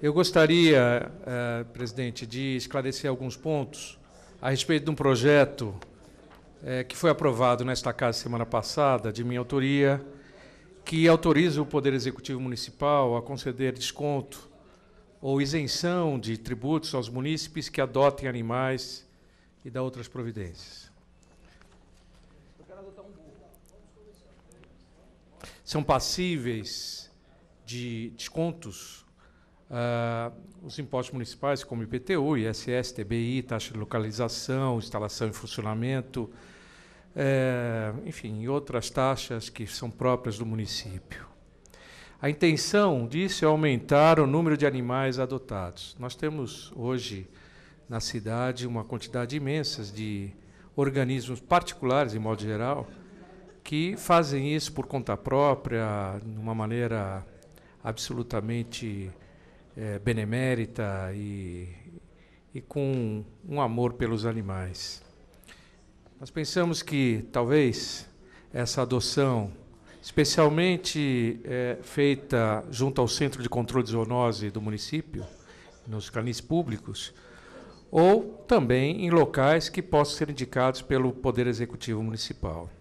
Eu gostaria, eh, presidente, de esclarecer alguns pontos a respeito de um projeto eh, que foi aprovado nesta casa semana passada, de minha autoria, que autoriza o Poder Executivo Municipal a conceder desconto ou isenção de tributos aos munícipes que adotem animais e da outras providências. São passíveis de descontos Uh, os impostos municipais, como IPTU, ISS, TBI, taxa de localização, instalação e funcionamento, é, enfim, outras taxas que são próprias do município. A intenção disso é aumentar o número de animais adotados. Nós temos hoje na cidade uma quantidade imensa de organismos particulares, em modo geral, que fazem isso por conta própria, de uma maneira absolutamente é, benemérita e, e com um amor pelos animais. Nós pensamos que talvez essa adoção, especialmente é, feita junto ao Centro de Controle de Zoonose do município, nos canis públicos, ou também em locais que possam ser indicados pelo Poder Executivo Municipal.